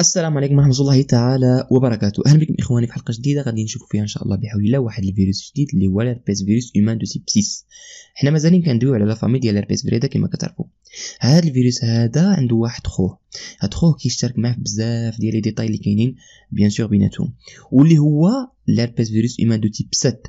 السلام عليكم ورحمة الله تعالى وبركاته أهلا بكم إخواني في حلقة جديدة غادي نشوفوا فيها إن شاء الله بحول الله واحد الفيروس جديد اللي هو الهربيس فيروس إيمان دو تيب حنا مازالين كندويو على لافامي ديال الهربيس فريدا كما كتعرفوا هذا الفيروس هذا عنده واحد خوه هاد خوه كيشترك معاه في بزاف ديال لي ديتاي اللي كاينين بيان سور بيناتهم واللي هو الهربيس فيروس إيمان دو تيب 7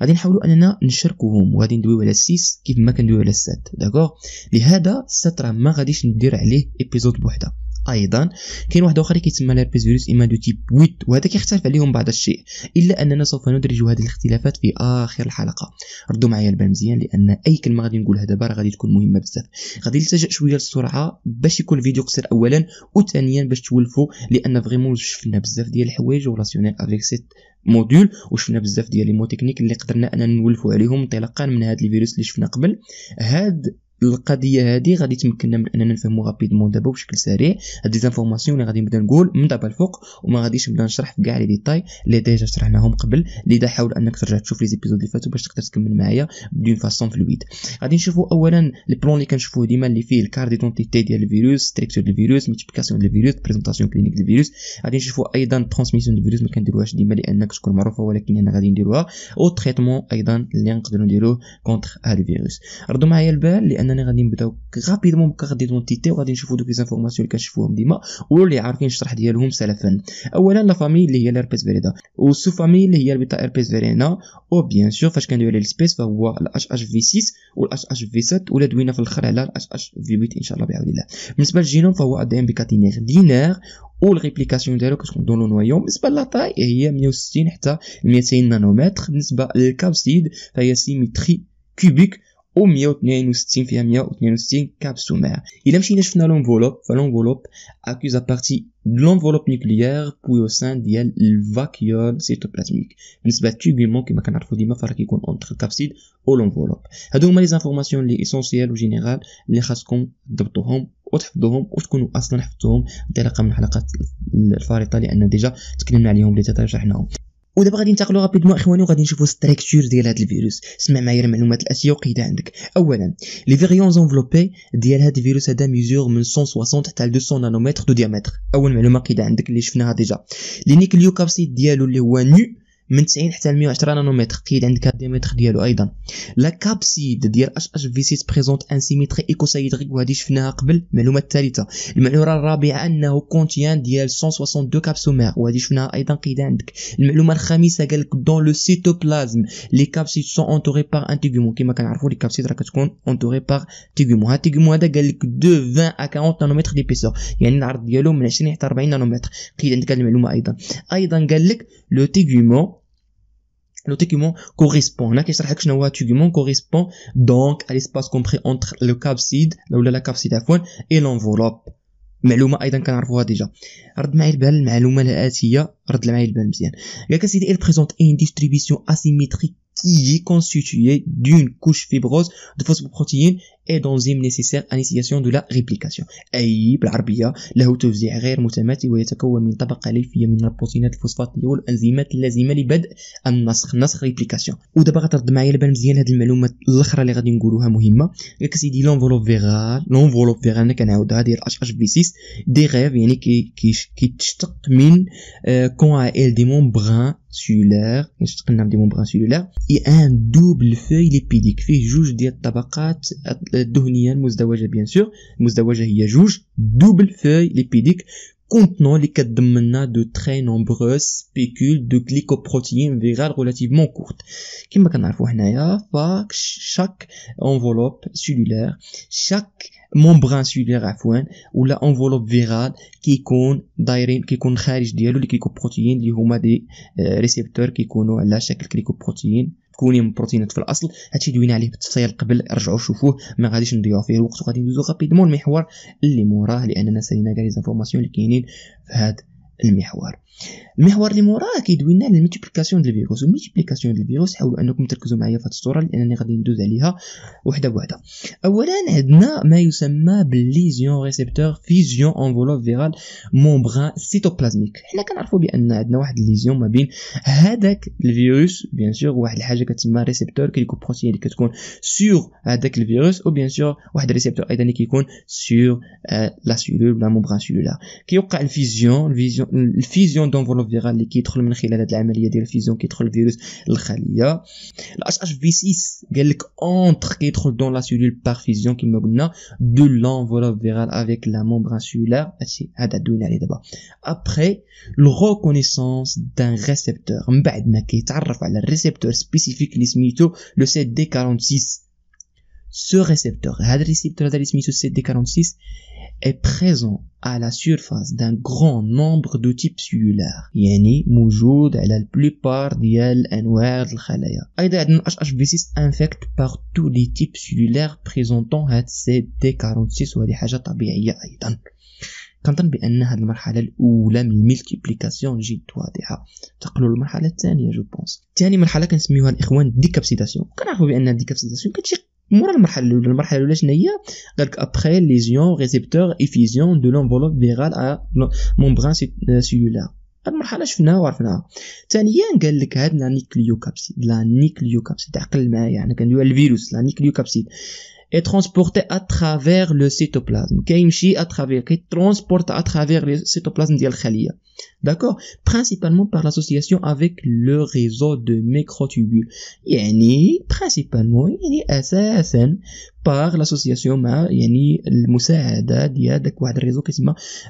غادي نحاولوا اننا نشركوهم وغادي ندويو على 6 كيف ما كندويو على 7 داكوغ لهذا 7 راه ما غاديش ندير عليه إبيزود بوحده ايضا كاين واحد اخر كيتسمى الهربيس فيروس اما دو تيب 8 وهذا كيختلف عليهم بعض الشيء الا اننا سوف ندرج هذه الاختلافات في اخر الحلقه ردوا معايا البال مزيان لان اي كلمه غادي نقولها دابا راه غادي تكون مهمه بزاف غادي نلتجا شويه للسرعه باش يكون الفيديو قصير اولا وثانيا باش تولفوا لان فريمون شفنا بزاف ديال الحوايج وراسيونيل افيك سيت موديول وشفنا بزاف ديال لي مو تكنيك اللي قدرنا اننا نولفوا عليهم انطلاقا من هذا الفيروس اللي شفنا قبل هاد القضيه هذه غادي تمكننا من اننا نفهموا رابيدمون دابا بشكل سريع هاد لي زانفورماسيون اللي غادي نبدا نقول من دابا الفوق وما غاديش نبدا نشرح في كاع لي ديتاي اللي ديجا شرحناهم قبل لذا حاول انك ترجع تشوف لي زيبيزود اللي فاتوا باش تقدر تكمل معايا بدون فاسون في الويد غادي نشوفوا اولا البلون اللي كنشوفوه ديما اللي فيه الكارد ديدونتيتي ديال الفيروس ستريكتور ديال الفيروس ميتيبيكاسيون ديال الفيروس بريزونطاسيون كلينيك ديال الفيروس غادي نشوفوا ايضا ترانسميسيون ديال الفيروس ما كنديروهاش ديما لانك تكون معروفه ولكن هنا غادي نديروها او تريتمون ايضا اللي نقدروا نديروه كونتر هاد الفيروس ردوا معايا البال لان انني غادي نبداو غابيدمون بكا غادي دونتيتي وغادي نشوفو دوك ليزانفورماسيون اللي كنشوفوهم ديما واللي عارفين الشرح ديالهم سلفا اولا لا فامي اللي هي لاربيس فيريدا والسو فامي اللي هي البيتا اربيس فيرينا او بيان سور فاش كندوي على السبيس فهو الاش اش في 6 والاش اش في 7 ولا دوينا في الاخر على الاش اش في 8 ان شاء الله بعون الله بالنسبه للجينوم فهو اد ام بكاتينير و الريبليكاسيون ديالو كتكون دون لو نويون بالنسبه طاي هي 160 حتى 200 نانومتر بالنسبه للكابسيد فهي سيميتري كوبيك و162 فيها 162 كاب سومير الا مشينا شفنا لونفولوب فلونفولوب اكوز ابارتي لونفولوب نيكليير بوي او سان ديال الفاكيول سيتوبلازميك بالنسبه للتيوبيمون كما كنعرفو ديما فرق كيكون اونتر الكابسيد او لونفولوب هادو هما لي زانفورماسيون لي اسونسييل و جينيرال لي خاصكم تضبطوهم وتحفظوهم وتكونوا اصلا حفظتوهم انطلاقا من حلقات الفريطه لان ديجا تكلمنا عليهم بلي شرحناهم ودابا غادي ننتقلوا رابيدمون اخواني وغادي نشوفوا ستركتور ديال هذا الفيروس اسمع معايا المعلومات الاساسيه وقيدها عندك اولا لي فيريون زونفلوبي ديال هذا الفيروس هذا ميزور من 160 حتى 200 نانومتر دو ديامتر اول معلومه قيده عندك اللي شفناها ديجا لي نيكليوكابسيد ديالو اللي هو نيو من 90 حتى 110 نانومتر كيد عندك الديمتر ديالو ايضا لا كابسيد ديال اش اش في 6 بريزونت ان سيميتري ايكوسايدريك وهادي شفناها قبل المعلومه الثالثه المعلومه الرابعه انه كونتيان ديال 162 كابسومير وهادي شفناها ايضا قيد عندك المعلومه الخامسه قال لك دون لو سيتوبلازم لي كابسيد سون اونتوري بار ان تيغومون كما كنعرفوا لي كابسيد راه كتكون اونتوري بار تيغومون هاد تيغومون هذا قال لك دو 20 ا 40 نانومتر ديبيسور يعني العرض ديالو من 20 حتى 40 نانومتر قيد عندك المعلومه ايضا ايضا قال لك لو تيغومون le document correspond. On a le document correspond donc à l'espace compris entre le capside, ou la capside et l'enveloppe. معلومه ايضا كنعرفوها ديجا رد معايا البال المعلومه الاتيه رد معايا البال مزيان قالك اسيدي il présente une distribution asymétrique qui est constitué d'une couche fibreuse de phosphoprotéines et d'enzymes nécessaires à l'initiation de la réplication أي بالعربية له توزيع غير متماثل ويتكون من طبقة ليفية من البروتينات الفوسفاتية والأنزيمات اللازمة لبدء النسخ نسخ ريبليكاسيون ودابا غترد معايا لبان مزيان هاد المعلومات الأخرى اللي غادي نقولوها مهمة ياك سيدي لونفولوب فيغال لونفولوب فيغال انا كنعاودها ديال اش اش في 6 دي غيف يعني كيتشتق كي, كي من كون ا ال دي مومبران cellulaire un un double feuille lipidique qui اي ان دوبل في ليبيديك contenant les quatre de très nombreuses spécules de glycoprotéines virales relativement courtes. qui chaque enveloppe cellulaire, chaque ممبران سيلير عفوا ولا انفولوب فيرال كيكون دايرين كيكون خارج ديالو لي كيكون بروتيين اللي هما دي آه، ريسيبتور كيكونوا على شكل بروتيين تكوني من بروتينات في الاصل هادشي دوينا عليه بالتفصيل قبل رجعوا شوفوه ما غاديش نضيعوا فيه الوقت وغادي ندوزو غابيدمون المحور اللي موراه لاننا سالينا كاع لي زانفورماسيون اللي كاينين في هاد المحور المحور اللي موراه كيدوي لنا على الميتيبليكاسيون ديال الفيروس والميتيبليكاسيون ديال الفيروس حاولوا انكم تركزوا معايا في الصوره لانني غادي ندوز عليها وحده بوحده اولا عندنا ما يسمى بالليزيون ريسبتور فيزيون انفولوب فيرال مومبران سيتوبلازميك حنا كنعرفوا بان عندنا واحد الليزيون ما بين هذاك الفيروس بيان سور واحد الحاجه كتسمى ريسبتور كيكون بروتين اللي كتكون سور هذاك الفيروس او بيان سور واحد ريسبتور ايضا اللي كيكون سور لا سيلول لا مومبران سيلولار كيوقع الفيزيون الفيزيون la fusion d'enveloppe virale qui est qui entre la de de fusion qui est le virus la cellule 6 قال لك entre qui dans la cellule par fusion de l'enveloppe virale avec la membrane cellulaire c'est d'abord après le reconnaissance d'un récepteur après ce qui se qu'il un récepteur spécifique qui s'appelle le cd46 ce récepteur hada récepteur qui s'appelle cd46 est présent à la surface d'un grand nombre de types cellulaires يعني موجود على البلوبار ديال انواع الخلايا ايضا عندنا اتش اتش بي 6 انفكت باغ تو لي تيب سيلولير بريزونطون هاد سي دي 46 وهذه حاجه طبيعيه ايضا كنظن بان هاد المرحله الاولى من الملتيبليكاسيون جد واضحه تقلوا للمرحله الثانيه جو بونس ثاني مرحله كنسميوها الاخوان ديكابسيتاسيون كنعرفوا بان الديكابسيتاسيون كتجي مورا المرحله الاولى المرحله الاولى شنو هي قالك ابخي ليزيون ريسبتور افيزيون دو لونفولوب فيغال ا مومبران سيلولار المرحله شفناها وعرفناها ثانيا قال لك هاد لا نيكليو كابسيد لا نيكليو كابسيد عقل معايا يعني، انا كندوي الفيروس لا نيكليو كابسيد est transporté à travers le cytoplasme كيمشي à كي كيترونسبورت ا travers لو سيتوبلازم ديال الخليه D'accord Principalement par l'association avec le réseau de microtubules. Yanni, principalement, yanni SASN, par l'association, yanni Moussaada, Diade, quoi, réseau,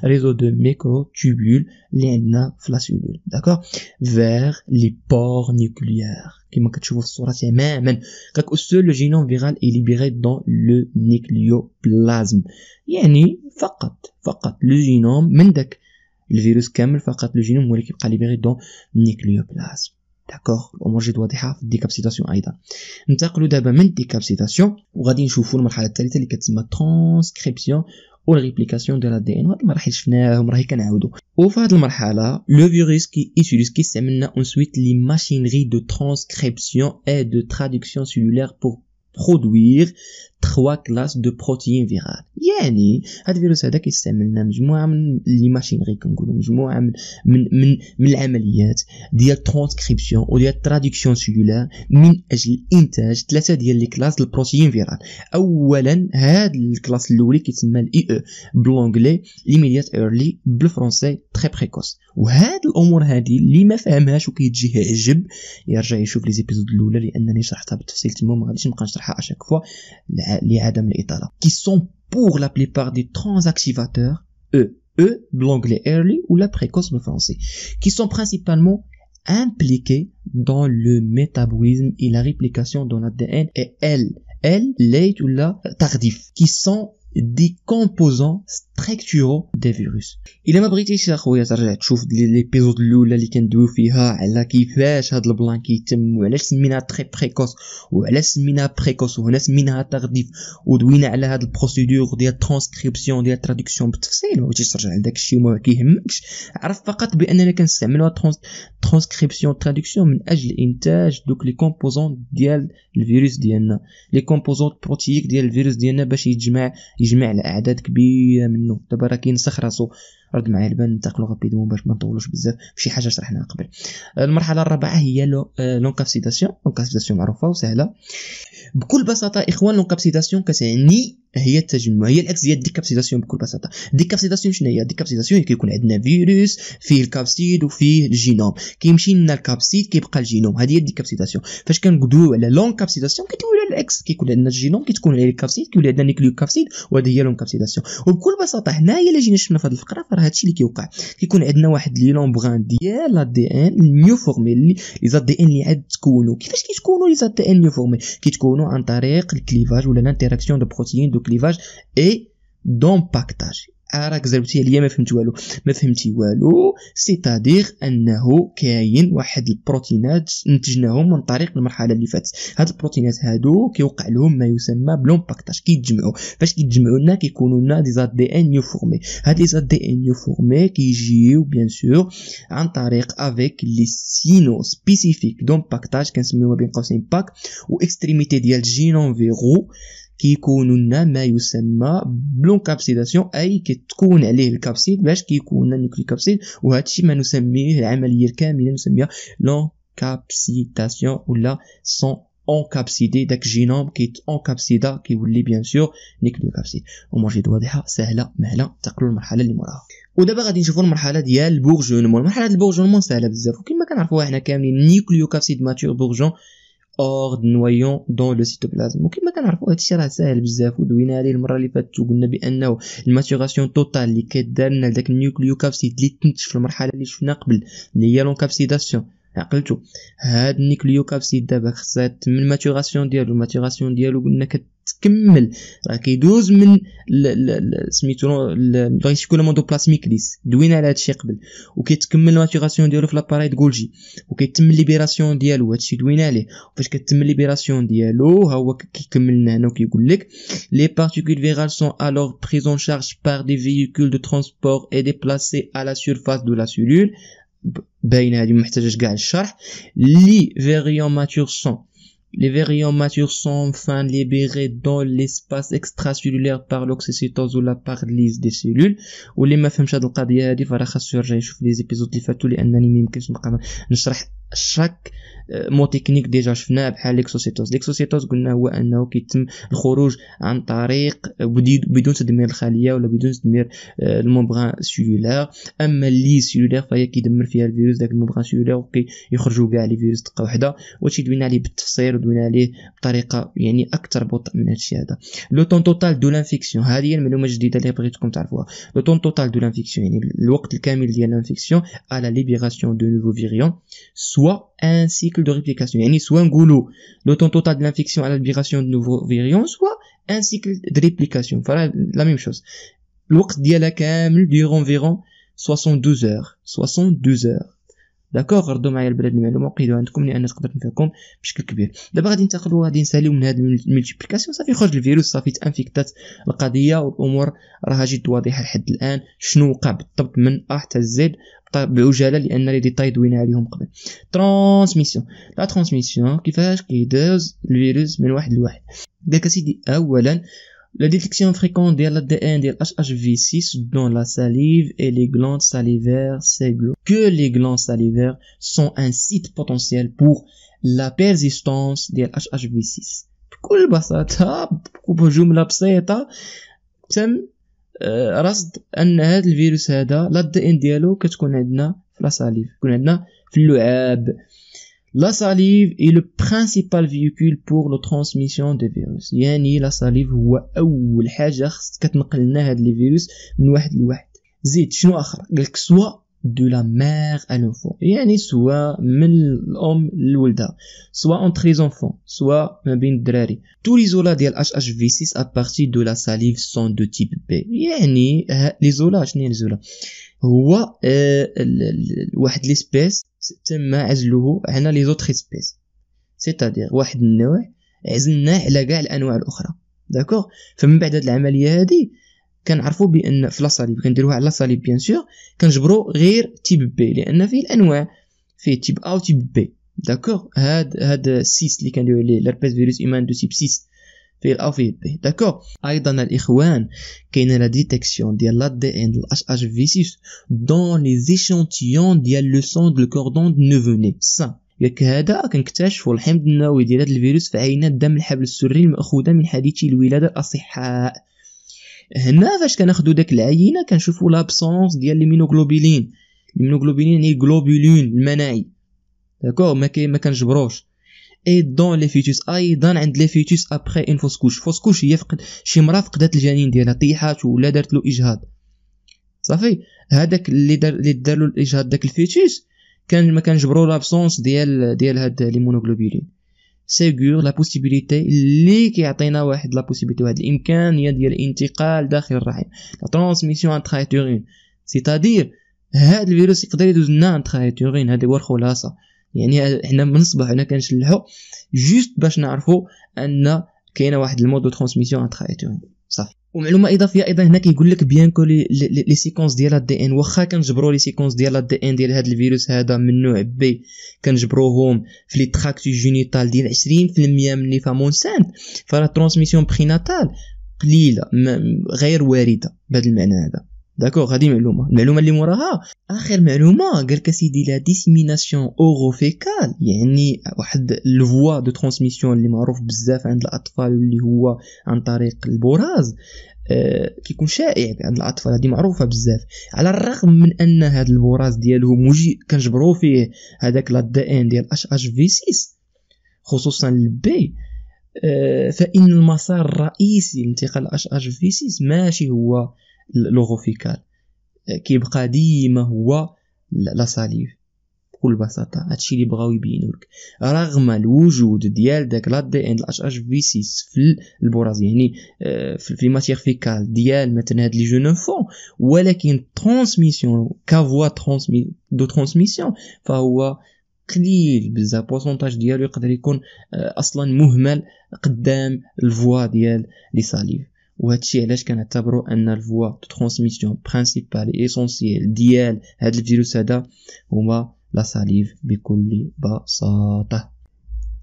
réseau de microtubules, l'INA, flacidule. D'accord Vers les ports nucléaires. Qui manque de sur la le génome viral est libéré dans le nucléoplasme. Yanni, فقط, فقط, le génome, mendek. الفيروس كامل فقط لو جينوم هو اللي كيبقى ليبيغي دون نيكليوبلازم داكوغ الامور جد واضحه في الديكابسيتاسيون ايضا ننتقلوا دابا من الديكابسيتاسيون وغادي نشوفوا المرحله الثالثه اللي كتسمى ترانسكريبسيون و ريبليكاسيون ديال الدي ان هاد المراحل شفناهم راهي كنعاودو وفي هاد المرحله لو فيروس كي ايتيليز كيستعملنا اونسويت لي ماشينري دو ترانسكريبسيون اي دو ترادكسيون سيلولير بور برودوير 3 كلاس دو بروتيين فيرال يعني هذا الفيروس هذا كيستعملنا مجموعه من لي ماشينري كنقولوا مجموعه من من من, من العمليات ديال ترانسكريبسيون وديال تراديكسيون سيلولار من اجل انتاج ثلاثه ديال لي كلاس البروتيين فيرال اولا هذا الكلاس الاولي كيتسمى الاي او بلونغلي ليميديات ايرلي بالفرنسي تري بريكوس وهاد الامور هذه اللي ما فهمهاش وكيتجيه عجب يرجع يشوف لي زيبيزود الاولى لانني شرحتها بالتفصيل تما ما غاديش نبقى نشرحها اشاك فوا qui sont pour la plupart des transactivateurs, eux, eux, l'anglais early ou la précoce français, qui sont principalement impliqués dans le métabolisme et la réplication de l'ADN et L, L, late ou la tardif, qui sont des composants بريكتيرو دي فيروس الا ما بغيتيش اخويا ترجع تشوف لي ليبيزود الاولى اللي كندويو فيها على كيفاش هاد البلان كيتم وعلاش سميناها تري بريكوس وعلاش سميناها بريكوس وهنا سميناها تغديف ودوينا على هاد البروسيدور ديال ترانسكريبسيون ديال ترادكسيون بالتفصيل ما بغيتيش ترجع لذاك الشيء وما كيهمكش عرف فقط باننا كنستعملوا ترانسكريبسيون ترادكسيون من اجل انتاج دوك لي كومبوزون ديال الفيروس ديالنا لي كومبوزون بروتيك ديال الفيروس ديالنا باش يتجمع يجمع على كبيره من منه د براکین څخه راځو رد معايا البال ننتقلوا رابيدمون باش ما نطولوش بزاف فشي حاجه شرحناها قبل آه، المرحله الرابعه هي لونكابسيداسيون آه، لونكابسيداسيون معروفه وسهله بكل بساطه اخوان لونكابسيداسيون كتعني هي التجمع هي العكس ديال ديكابسيداسيون بكل بساطه ديكابسيداسيون شنو هي ديكابسيداسيون كيكون عندنا فيروس فيه الكابسيد وفيه الجينوم كيمشي لنا الكابسيد كيبقى الجينوم هذه هي ديكابسيداسيون فاش كنقولوا على لون كابسيداسيون كتولي على العكس كيكون عندنا الجينوم كتكون عليه الكابسيد كيولي عندنا نيكليوكابسيد وهذه هي لون كابسيداسيون وبكل بساطه هنايا الا جينا شفنا في هذه الفقره فراه هادشي اللي كيوقع كيكون عندنا واحد لي لومبغان ديال لا دي ان نيو فورمي لي دي ان اللي عاد تكونوا كيفاش كيتكونوا لي دي ان نيو فورمي كيتكونوا عن طريق الكليفاج ولا لانتيراكسيون دو بروتيين دو كليفاج اي دون باكتاج راك زربتي ليا ما فهمت والو ما فهمتي والو سيتادير انه كاين واحد البروتينات نتجناهم من طريق المرحله اللي فاتت هاد البروتينات هادو كيوقع لهم ما يسمى بلومباكتاج كيتجمعوا فاش كيتجمعوا لنا كيكونوا لنا دي زاد دي ان يو فورمي هاد لي زاد دي ان يو فورمي كيجيو بيان سور عن طريق افيك لي سينو سبيسيفيك دومباكتاج كنسميوها بين قوسين باك و اكستريميتي ديال جينوم فيغو لنا ما يسمى بلون كابسيداسيون اي كتكون عليه الكابسيد باش كيكون النيوكلي كابسيد وهذا الشيء ما نسميه العمليه الكامله نسميها لون كابسيداسيون ولا سون اونكابسيدي داك جينوم كيت اونكابسيدا كيولي بيان سور نيكليوكابسيد وموجد واضحه سهله مهله تقلوا المرحله اللي موراها ودابا غادي نشوفوا المرحله ديال البورجونمون المرحله ديال البورجونمون سهله بزاف وكما كنعرفوها حنا كاملين نيوكليوكابسيد ماتور بورجون اور نويون دون لو سيتوبلازم وكما كنعرفوا هادشي راه ساهل بزاف ودوينا عليه المره اللي فاتت وقلنا بانه الماتوراسيون توتال اللي كدار لنا داك النيوكليو كابسيد اللي تنتج في المرحله اللي شفنا قبل اللي هي لون كابسيداسيون عقلتو هاد النيكليو كابسيد دابا خصها تم الماتوراسيون ديالو الماتوراسيون ديالو قلنا كت Les particules virales sont alors prises en charge par des véhicules de transport et déplacées à la surface de la cellule. Les variantes matures sont les variants matures sont enfin libérés dans l'espace extracellulaire par l'oxycytose ou la paralyse des cellules. Ou les mafemchad al-qadiyadi, voilà, chasseur, j'ai chauffé les épisodes, les fatou, les ananimim, quest شاك مو تكنيك ديجا شفناه بحال ليكسوسيتوس ليكسوسيتوس قلنا هو انه كيتم الخروج عن طريق بدون تدمير الخليه ولا بدون تدمير آه، المومبغان سيلولار اما اللي سيلولار فهي كيدمر فيها الفيروس داك المومبغان سيلولار وكيخرجوا كاع لي فيروس دقه وحده وهادشي دوينا عليه بالتفصيل ودوينا عليه بطريقه يعني اكثر بطء من هادشي هذا لو طون توتال دو لانفيكسيون هذه هي المعلومه الجديده اللي بغيتكم تعرفوها لو طون توتال دو لانفيكسيون يعني الوقت الكامل ديال لانفيكسيون على ليبيراسيون دو نوفو فيريون soit un cycle de réplication, ni soit un goulot, de temps total de l'infection à l'admiration de nouveaux virions, soit un cycle de réplication, voilà la même chose. L'ox à dure environ 72 heures, 72 heures. داكوغ ردوا معايا البلاد المعلومه وقيدوها عندكم لان تقدر تنفعكم بشكل كبير دابا غادي ننتقلوا غادي نساليو من هاد الملتيبليكاسيون صافي خرج الفيروس صافي تانفيكتات القضيه والامور راها جد واضحه لحد الان شنو وقع بالضبط من ا حتى زد بعجاله لان لي ديتاي دوينا عليهم قبل ترانسميسيون لا ترانسميسيون كيفاش كيدوز الفيروس من واحد لواحد قالك أسيدي اولا La détection fréquente de l'ADN de lhhv 6 dans la salive et les glandes salivaires c'est que les glandes salivaires sont un site potentiel pour la persistance bah, de lhhv euh, 6 le la salive est le principal véhicule pour la transmission des virus. Il y a ni la salive ou le baiser qui transmettent les virus d'un à l'autre. Zit. Quoi d'autre? Quelque soit de la mère à l'enfant, il y a ni soit de l'homme à l'enfant, soit entre les enfants, soit entre les enfants Tous les isolats de l'HHV6 à partir de la salive sont de type B. Il y a ni euh, les isolats, ni les isolats. Ou l'un de تم عزله عن لي زوتر اسبيس سيتادير واحد النوع عزلناه على كاع الانواع الاخرى داكوغ فمن بعد هاد العمليه هادي كنعرفوا بان في لاصاليب كنديروها على لاصاليب بيان سور كنجبروا غير تيب بي لان فيه الانواع فيه تيب ا وتيب بي داكوغ هاد هاد السيس اللي كنديرو عليه لاربيس فيروس ايمان دو تيب سيس في الاي بي داكور ايضا الاخوان كاين لا ديتيكسيون ديال لا دي ان الاش اش في 6 دون لي زيشونتيون ديال لو سون دو كوردون دو نوفوني سا ياك هذا كنكتشفوا الحمض النووي ديال هذا الفيروس في عينات دم الحبل السري المأخوذة من حديث الولادة الأصحاء هنا فاش كناخذوا داك العينه كنشوفوا لابسونس ديال المينوغلوبيلين المينوغلوبيلين يعني الجلوبولين المناعي داكور ما كي ما كنجبروش اي دون لي فيتوس ايضا عند لي فيتوس ابخي ان فوسكوش فوسكوش هي فقد شي مرا فقدات الجنين ديالها طيحات ولا دارت له اجهاض صافي هذاك اللي دار اللي دار له الاجهاد داك الفيتوس كان ما كنجبروا لابسونس ديال ديال هاد لي مونوغلوبولين سيغور لا بوسيبيليتي اللي كيعطينا واحد لا بوسيبيليتي واحد الامكانيه ديال الانتقال داخل الرحم لا ترانسميسيون انتر ايتورين سيتادير هاد الفيروس يقدر يدوز لنا ان ايتورين هذه هو الخلاصه يعني حنا من الصباح هنا كنشلحو جوست باش نعرفوا ان كاينه واحد المود دو ترانسميسيون اتخايتهم صافي ومعلومه اضافيه ايضا هنا كيقول لك بيان كو لي, سيكونس ديال الدي ان واخا كنجبروا لي سيكونس ديال الدي ان ديال هذا الفيروس هذا من نوع بي كنجبروهم في لي تراكت جينيتال ديال 20% من لي فامون سان فلا ترانسميسيون بريناتال قليله غير وارده بهذا المعنى هذا داكوغ هادي معلومه المعلومه اللي موراها اخر معلومه قال لك سيدي لا ديسيميناسيون اوروفيكال يعني واحد الفوا دو ترانسميسيون اللي معروف بزاف عند الاطفال اللي هو عن طريق البراز أه كيكون شائع عند الاطفال هذه معروفه بزاف على الرغم من ان هذا البراز ديالهم وجي كنجبروا فيه هذاك لا دي ان ديال اش اش في 6 خصوصا البي فان المسار الرئيسي لانتقال اش اش في 6 ماشي هو لوغوفيكال أه، كيبقى ديما هو لا ساليف بكل بساطه هادشي اللي بغاو يبينوا لك رغم الوجود ديال داك لا دي ان الاش اش في 6 يعني، أه، في البراز يعني في الماتيغ فيكال ديال مثلا هاد لي جون فون ولكن ترانسميسيون كافوا ترانسمي دو ترانسميسيون فهو قليل بزاف بورسونتاج ديالو يقدر يكون أه، اصلا مهمل قدام الفوا ديال لي ساليف وهادشي علاش كنعتبروا ان الفوا دو ترانسميسيون برينسيبال ايسونسييل ديال هاد الفيروس هذا هما لا ساليف بكل بساطه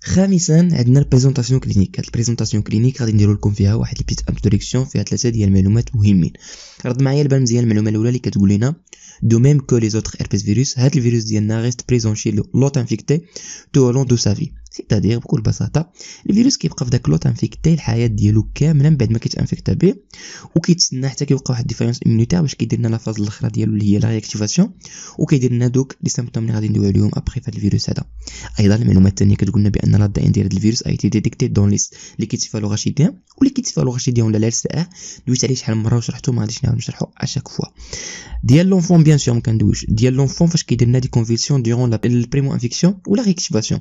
خامسا عندنا البريزونطاسيون كلينيك هاد البريزونطاسيون كلينيك غادي نديرو لكم فيها واحد البيت انتروداكسيون فيها ثلاثه ديال المعلومات مهمين رد معايا البال مزيان المعلومه الاولى اللي كتقول لنا دو ميم كو لي زوتر اربيس فيروس هاد الفيروس ديالنا غيست بريزون شي لوت انفيكتي تو لون دو سافي سيتادير بكل بساطه الفيروس كيبقى في داك لوط انفيكتي الحياه ديالو كامله من بعد ما كيتانفيكتا به وكيتسنى حتى كيوقع واحد ديفيرونس اميونيتير باش كيدير لنا لافاز الاخرى ديالو اللي هي لا رياكتيفاسيون وكيدير لنا دوك لي سيمبتوم اللي غادي ندويو عليهم ابخي في الفيروس هذا ايضا المعلومه الثانيه كتقولنا بان لا ان ديال هاد الفيروس اي تي ديتيكتي دون ليست اللي كيتفالو غاشيديان واللي كيتفالو غاشيديان ولا لا ساعه دويت عليه شحال من مره وشرحته ما غاديش نعاود نشرحو اشاك فوا ديال لونفون بيان سور ما كندويش ديال لونفون فاش كيدير لنا دي كونفيكسيون ديرون لا بريمو انفيكسيون ولا ريكتيفاسيون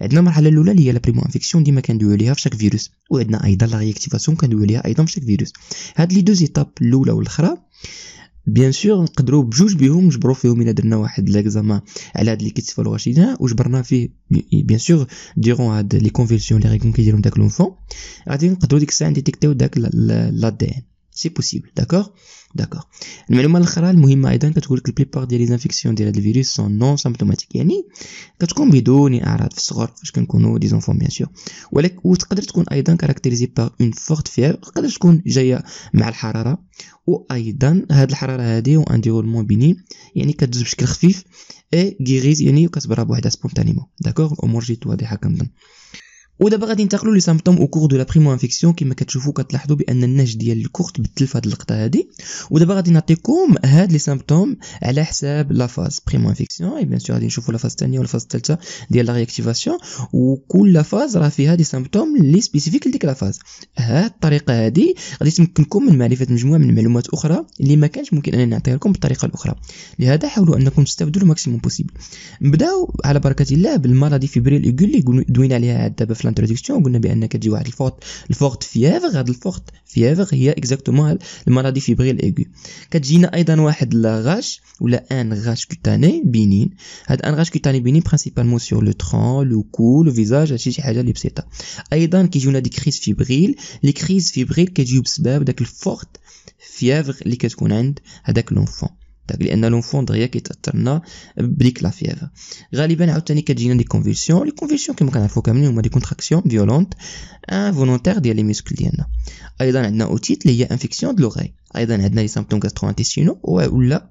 عندنا المرحله الاولى اللي هي لا بريمو انفيكسيون ديما كندويو عليها شاك فيروس وعندنا ايضا لا رياكتيفاسيون كندويو عليها ايضا في شاك فيروس هاد لي دوز ايتاب الاولى والاخرى بيان سور نقدروا بجوج بهم نجبروا فيهم الا درنا واحد ليكزاما على هاد لي ليكيتيف الواشينا وجبرنا فيه بيان سور ديغون هاد لي كونفيلسيون لي غيكون كيديرهم داك لونفون غادي نقدروا ديك الساعه ديتيكتيو داك لا دي ان سي بوسيبل داكوغ داكوغ المعلومه الاخرى المهمه ايضا كتقول لك بار ديال انفيكسيون ديال هاد الفيروس سون نون سامبتوماتيك يعني كتكون بدون اعراض في الصغر فاش كنكونوا دي زونفون بيان سور ولكن وتقدر تكون ايضا كاركتيريزي باغ اون فورت فيبر تقدر تكون جايه مع الحراره وايضا هاد الحراره هادي وان ديرولمون بيني يعني كتدوز بشكل خفيف اي غيريز يعني كتبرى بوحدها سبونتانيمون داكوغ الامور جيت واضحه كنظن ودابا غادي ننتقلوا لي سامبتوم او كور دو لا بريمو انفيكسيون كما كتشوفوا كتلاحظوا بان النهج ديال الكور تبدل في هذه اللقطه هذه ودابا غادي نعطيكم هاد لي سامبتوم على حساب لا فاز بريمو انفيكسيون اي بيان سور غادي نشوفوا لا فاز الثانيه ولا فاز الثالثه ديال لا رياكتيفاسيون وكل فاز راه فيها دي سامبتوم لي سبيسيفيك لديك لا فاز هاد الطريقه هذه غادي تمكنكم من معرفه مجموعه من المعلومات اخرى اللي ما كانش ممكن انني نعطيها لكم بالطريقه الاخرى لهذا حاولوا انكم تستافدوا الماكسيموم بوسيبل نبداو على بركه الله بالمالادي فيبريل ايغول اللي دوينا عليها دابا في في لانتروديكسيون قلنا بان كتجي واحد الفورت الفورت فيافغ هاد الفورت فيافغ هي اكزاكتومون المرض فيبريل ايغو كتجينا ايضا واحد لا غاش ولا ان غاش كوتاني بينين هاد ان غاش كوتاني بينين برينسيبالمون سور لو ترون لو كو لو فيزاج هادشي شي حاجه اللي بسيطه ايضا كيجيونا دي كريز فيبريل لي كريز فيبريل كتجيو بسبب داك الفورت فيافغ اللي كتكون عند هذاك لونفون parce que l'œdème fongdrier qui est affecté par la fièvre. Souvent, on a aussi des convulsions, les convulsions comme on le sait tous, ce sont des contractions violentes involontaires de nos muscles. Nous avons aussi l'otite, qui est une infection de l'oreille. Nous avons aussi les symptômes de la thrombocytémie ou la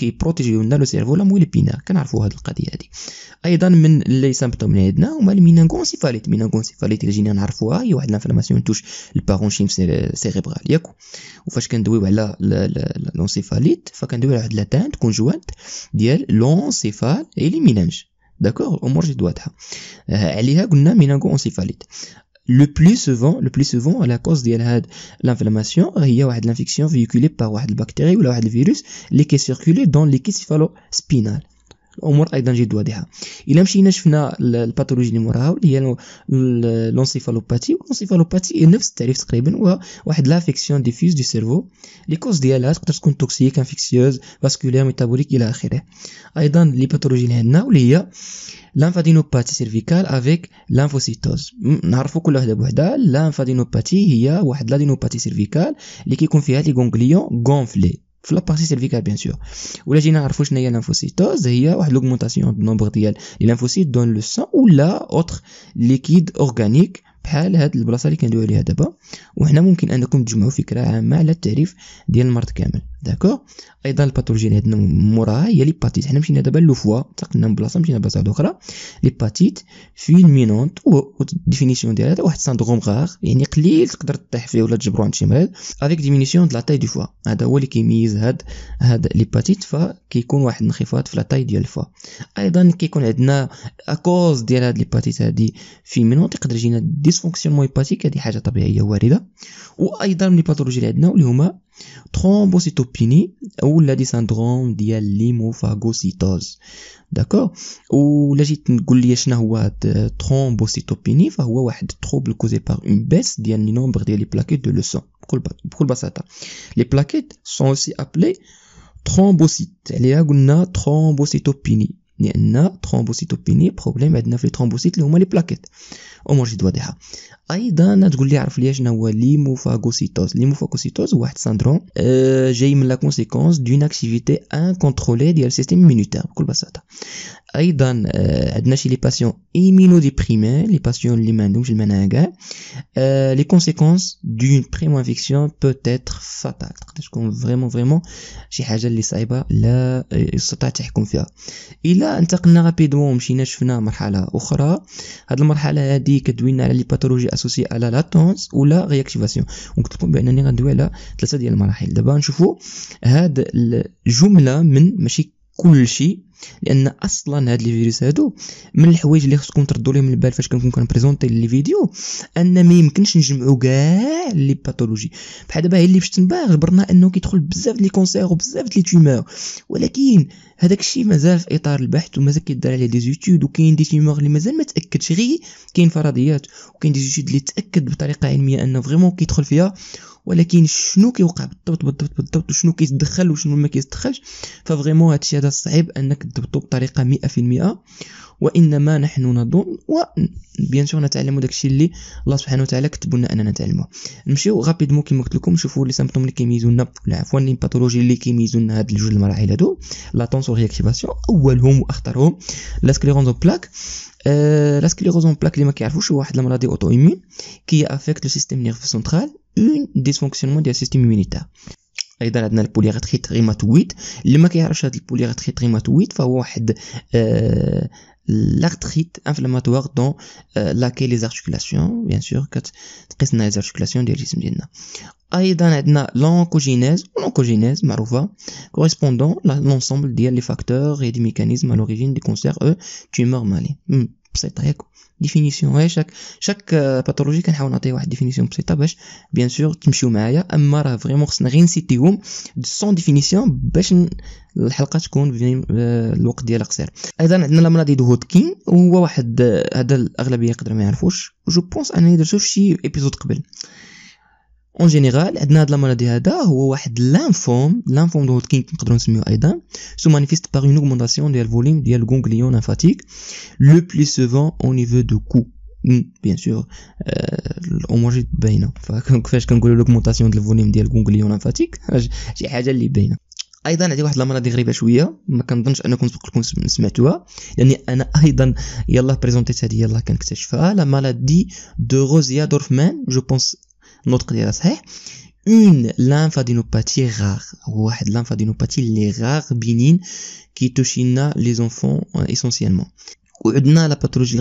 كيبروتيجيو لنا لو مويل بينا كنعرفوا هذه القضيه هذه ايضا من لي سامبتوم اللي عندنا هما المينانغونسيفاليت مينانغونسيفاليت اللي جينا نعرفوها هي واحد الانفلاماسيون توش البارونشيم سيريبرال ياك وفاش كندويو على لونسيفاليت فكندويو على واحد لاتانت كونجوانت ديال لونسيفال اي لي مينانج داكوغ الامور جد واضحه آه، عليها قلنا مينانغو le plus souvent le plus souvent à la cause de l'inflammation il y a véhiculée par des bactérie ou un virus qui circule dans l'équipe spinal. الامور ايضا جد واضحه الا مشينا شفنا الباثولوجي اللي موراها اللي هي لونسيفالوباتي لونسيفالوباتي هي نفس التعريف تقريبا واحد لافيكسيون ديفيوز دي سيرفو لي كوز ديالها تقدر تكون توكسيك انفيكسيوز فاسكولير ميتابوليك الى اخره ايضا لي باثولوجي اللي عندنا واللي هي لانفادينوباتي سيرفيكال افيك لانفوسيتوز نعرفوا كل وحده بوحدها لانفادينوباتي هي واحد لادينوباثي سيرفيكال اللي كيكون فيها لي غونغليون غونفلي في لابارتي سيرفيكال بيان سور ولا جينا نعرفوا شنو هي لانفوسيتوز هي واحد لوغمونطاسيون دو نومبر ديال لانفوسيت دون لو سان ولا اوتر ليكيد اورغانيك بحال هاد البلاصه اللي كندويو عليها دابا وهنا ممكن انكم تجمعوا فكره عامه على التعريف ديال المرض كامل داكوغ ايضا الباثولوجي اللي عندنا موراها هي ليباتيت حنا مشينا دابا لوفوا انتقلنا من بلاصه مشينا بلاصه اخرى ليباتيت فين مينونت والديفينيسيون ديالها واحد سندروم غار يعني قليل تقدر تطيح فيه ولا تجبرو عند شي مريض افيك ديمينيسيون دو لا تاي دو فوا هذا هو اللي كيميز هاد هاد ليباتيت فكيكون واحد الانخفاض في لا تاي ديال الفوا ايضا كيكون عندنا اكوز ديال هاد ليباتيت هادي في مينونت يقدر يجينا مو هيباتيك هادي حاجه طبيعيه وارده وايضا من لي باثولوجي اللي عندنا واللي هما thrombocytopenie ou la syndrome de d'accord ou là j'ai chna que euh, les thrombocytopenie فهو واحد trouble causé par une baisse du nombre de plaquettes de le sang le les plaquettes sont aussi appelées thrombocytes elle a y a thrombocytopenie thrombocytopenie problème عندنا les thrombocytes les plaquettes امور جد واضحه ايضا تقول لي عرف لي شنو هو ليموفاغوسيتوز ليموفاغوسيتوز هو واحد سندروم أه جاي من لا كونسيكونس دون اكتيفيتي ان كونترولي ديال السيستيم ميونيتير بكل بساطه ايضا آه، عندنا شي لي باسيون ايمينو ديبريمي لي باسيون اللي ما عندهمش المناعه كاع أه لي كونسيكونس دون بريمو انفيكسيون بوتيتر فاتال تقدر تكون فريمون فريمون شي حاجه اللي صعيبه لا آه، يستطيع تحكم فيها الا انتقلنا رابيدوم مشينا شفنا مرحله اخرى هاد المرحله هادي هذه كتدوينا على لي باثولوجي اسوسي على لاتونس ولا رياكتيفاسيون قلت لكم بانني غندوي على ثلاثه ديال المراحل دابا نشوفوا هاد الجمله من ماشي كل شيء لان اصلا هاد لي فيروس هادو من الحوايج اللي خصكم تردوا لهم البال فاش كنكون كنبريزونتي لي فيديو ان ما يمكنش نجمعوا كاع لي باثولوجي بحال دابا هي اللي باش تنباغ جبرنا انه كيدخل بزاف لي كونسير وبزاف لي تيمور ولكن هذاك الشيء مازال في اطار البحث ومازال كيدار عليه دي زيتود وكاين دي تيمور اللي مازال ما تاكدش غير كاين فرضيات وكاين دي زيتود اللي تاكد بطريقه علميه انه فريمون كيدخل فيها ولكن شنو كيوقع بالضبط بالضبط بالضبط وشنو كيتدخل وشنو ما كيتدخلش ففريمون هادشي هذا صعيب انك تضبطو بطريقه 100% وانما نحن نظن وبيان سور نتعلم داكشي اللي الله سبحانه وتعالى كتب لنا اننا نتعلموه نمشيو غابيدمون كيما قلت لكم نشوفوا لي سامبتوم اللي كيميزونا لنا ولا عفوا لي باثولوجي اللي كيميزونا لنا هاد الجوج المراحل هادو لا تونسور رياكتيفاسيون اولهم واخطرهم لا سكليروزون بلاك لا لا سكليروزون بلاك اللي ما كيعرفوش هو واحد المرض اوتو ايمون كي افيكت لو سيستيم نيرف سنترال اون ديسفونكسيونمون ديال سيستيم ايمونيتير ايضا عندنا البوليغاتريت ريماتويد اللي ما كيعرفش هذا البوليغاتريت ريماتويد فهو واحد آه l'arthrite inflammatoire dans euh, laquelle les articulations bien sûr que les articulations du rythme ديالنا ايضا عندنا l'oncogénèse l'oncogénèse à correspondant l'ensemble des facteurs et des mécanismes à l'origine des cancers et euh, tumeurs malignes hmm. بسيطه ياك ديفينيسيون هي شاك شاك باثولوجي كنحاول نعطيه واحد ديفينيسيون بسيطه باش بيان سور تمشيو معايا اما راه فريمون خصنا غير نسيتيهم سون ديفينيسيون باش الحلقه تكون euh، الوقت ديالها قصير ايضا عندنا لا مالادي دو هوتكين هو واحد آه، هذا الاغلبيه يقدر ما يعرفوش جو بونس انني درتو في شي ايبيزود قبل En général, l'informe, l'informe de l'autre qui est en train de se faire, se manifeste par une augmentation du volume du gonglion lymphatique, le plus souvent au niveau du cou. Hmm, bien sûr, euh, on mange de la maladie. L'augmentation du volume du gonglion lymphatique, c'est ce qui est en train de se faire. Aïdan a dit que la maladie est en train de se faire. Il y a un Aïdan qui a présenté la maladie de Rosia Dorfman, je pense. Notre Une lymphadenopathie rare, ou les rares rare qui touche les enfants euh, essentiellement. dans la pathologie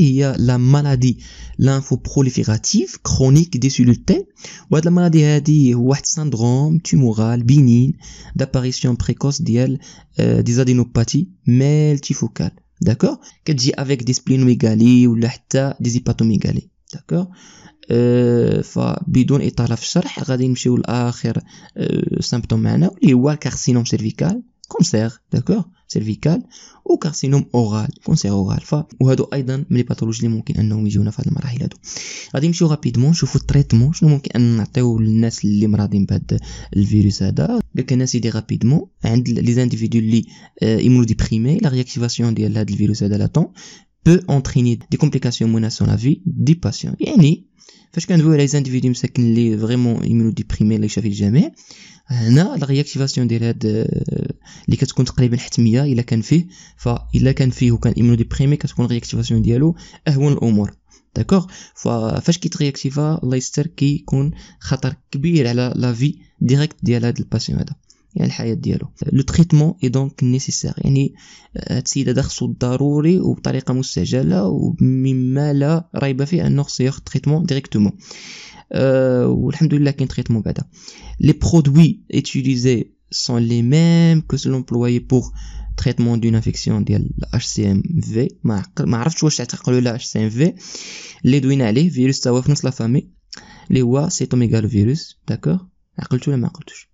il la maladie lymphoproliférative chronique desulutée, ou la maladie est un syndrome tumoral bénin d'apparition précoce des euh, adénopathies multifocales d'accord? Qui dit avec des splénomégalies ou des hypatomégalies, d'accord? آه، فبدون اطاله في الشرح غادي نمشيو لاخر سامبتوم آه، معنا اللي هو الكارسينوم سيرفيكال كونسير داكوغ سيرفيكال كارسينوم اورال كونسير اورال ف وهادو ايضا من لي باثولوجي اللي ممكن انهم يجيونا في هاد المراحل هادو غادي نمشيو رابيدمون نشوفو التريتمون شنو ممكن ان نعطيو للناس اللي مراضين بهاد الفيروس هذا قالك انا سيدي رابيدمون عند لي زانديفيدو اللي ايمونو ديبريمي لا رياكتيفاسيون ديال هاد الفيروس هذا لاتون peut entraîner des complications menaçant la vie du patient. Et ni, parce qu'un les individus qui sont vraiment immunodéprimés, les chavis jamais, on a la réactivation de l'aide, euh, les cas qu'on traite bien l'hétmia, il a qu'un fait, enfin, il a qu'un fait ou qu'un immunodéprimé, qu'est-ce qu'on réactivation de l'aide, ou un homme. D'accord Fâche qui te réactive, l'aïster qui compte, khatar kbir à la vie directe de l'aide du patient. يعني الحياه ديالو لو تريتمون اي دونك نيسيسير يعني آه، هاد السيد هذا خصو ضروري وبطريقه مستعجله ومما لا ريب فيه انه خصو ياخذ تريتمون ديريكتومون و والحمد لله كاين تريتمون بعدا لي برودوي اتيليزي لي ميم كو سو لومبلوي بوغ تريتمون دون انفيكسيون ديال ام في ما عرفتش واش تعتقلوا لا في اللي دوينا عليه فيروس توا في نص لا فامي اللي هو سيتوميغالو فيروس داكوغ عقلتو ولا ما عقلتوش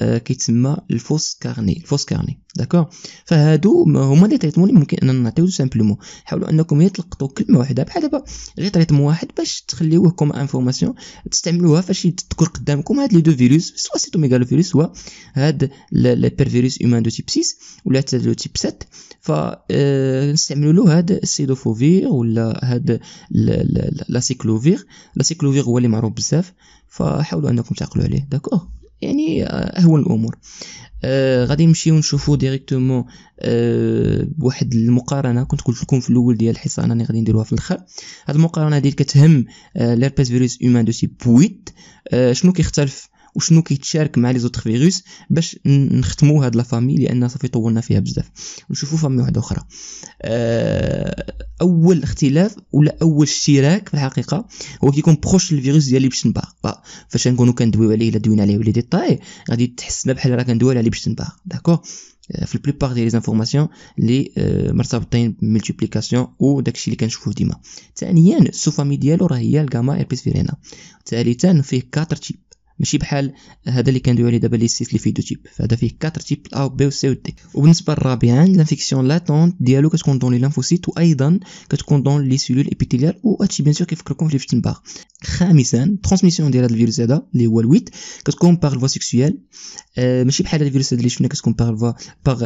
آه، كيتسمى الفوس كارني الفوس كارني داكوغ فهادو هما لي تريتمون اللي ممكن اننا نعطيو سامبلومون حاولوا انكم غير تلقطوا كلمه واحده بحال دابا غير تريتمون واحد باش تخليوه كوم انفورماسيون تستعملوها فاش تذكر قدامكم هاد لي دو فيروس سوا سيتو فيروس سوا هاد لي فيروس اومان دو تيب 6 ولا حتى دو تيب 7 نستعملو له هاد السيدوفوفير ولا هاد لا سيكلوفير لا سيكلوفير هو اللي معروف بزاف فحاولوا انكم تعقلوا عليه داكوغ يعني اهون الامور آه غادي نمشيو نشوفو ديريكتومون آه بواحد المقارنه كنت قلت لكم في الاول ديال الحصه انني غادي نديروها في الاخر هاد المقارنه هادي كتهم آه ليربيس فيروس اومان دو سيب بويت آه شنو كيختلف وشنو كيتشارك مع لي زوتر فيروس باش نختموا هاد لا فامي لان صافي طولنا فيها بزاف نشوفوا فامي واحده اخرى آه، اول اختلاف ولا اول اشتراك في الحقيقه هو كيكون بروش الفيروس ديالي باش نباغ فاش نكونوا كندويو عليه الا دوينا عليه ولي ديطاي غادي تحسنا بحال راه كندويو عليه باش نباغ داكور آه، في البليبار ديال لي زانفورماسيون آه، لي مرتبطين بملتيبليكاسيون وداكشي اللي كنشوفوه ديما ثانيا السوفامي ديالو راه هي الجاما ايربيس فيرينا ثالثا فيه 4 تيب Je vais vous parler de ces phénotypes. Il y a 4 types A, B, C, D. Vous ne parlez pas de l'infection latente, de ce qu'on donne dans les lymphocytes ou Aïdan, de ce qu'on donne dans les cellules épithéliales ou bien sûr qu'il faut que vous le fassiez. La transmission de virus, c'est les Wal-8, qu'est-ce qu'on parle de voie sexuelle. Je vais vous parler de la virus, le virus, qu'est-ce qu'on parle de par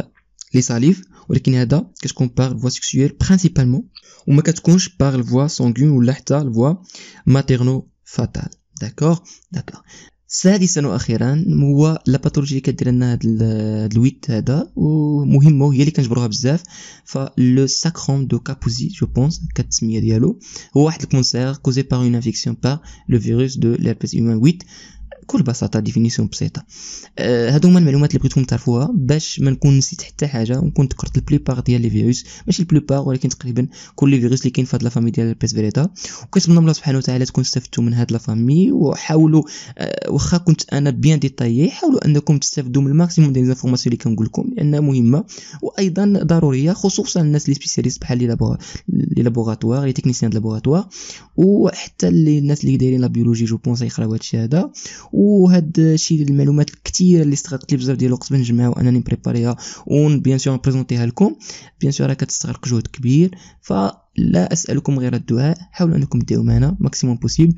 les salives ou le Kinéada, qu'est-ce qu'on parle de voie sexuelle principalement. Ou je vais vous parler de voie sanguine ou de la voie materno fatal D'accord D'accord. سادسا واخيرا هو لاباثولوجي اللي كدير لنا هاد الويت هذا ومهمه وهي اللي كنجبروها بزاف فلو ساكروم دو كابوزي جو بونس كتسميه ديالو هو واحد الكونسير كوزي بار اون انفيكسيون بار لو فيروس دو لابيس هيومان 8 بكل بساطه ديفينيسيون بسيطه أه هادو هما المعلومات اللي بغيتكم تعرفوها باش ما نكون نسيت حتى حاجه ونكون ذكرت بار ديال لي فيروس ماشي بار ولكن تقريبا كل لي فيروس اللي كاين في هاد لافامي ديال البيس فيريتا وكنتمنى الله سبحانه وتعالى تكون استفدتوا من هاد لافامي وحاولوا أه واخا كنت انا بيان ديطايي حاولوا انكم تستافدوا من الماكسيموم ديال الانفورماسيون اللي كنقول لكم لانها مهمه وايضا ضروريه خصوصا الناس لي سبيسياليست بحال لي لابوغاتوار لي تكنيسيان د لابوغاتوار وحتى الناس اللي دايرين لا بيولوجي جو بونس يقراو هادشي هذا وهاد الشيء المعلومات الكثيره اللي استغرقت لي بزاف ديال الوقت نجمعها وانني نبريباريها ون بيان سور نبريزونتيها لكم بيان سور كتستغرق جهد كبير ف لا اسالكم غير الدعاء حاولوا انكم ديروا معنا ماكسيموم بوسيبل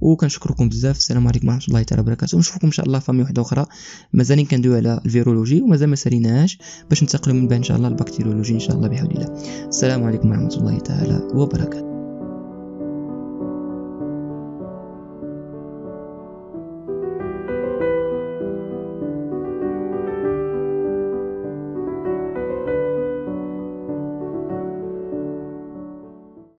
وكنشكركم بزاف السلام عليكم ورحمه الله تعالى وبركاته ونشوفكم ان شاء الله فامي وحده اخرى مازال كندويو على الفيرولوجي ومازال ما ساليناهاش باش ننتقلوا من بعد ان شاء الله البكتيريولوجي ان شاء الله بحول الله السلام عليكم ورحمه الله تعالى وبركاته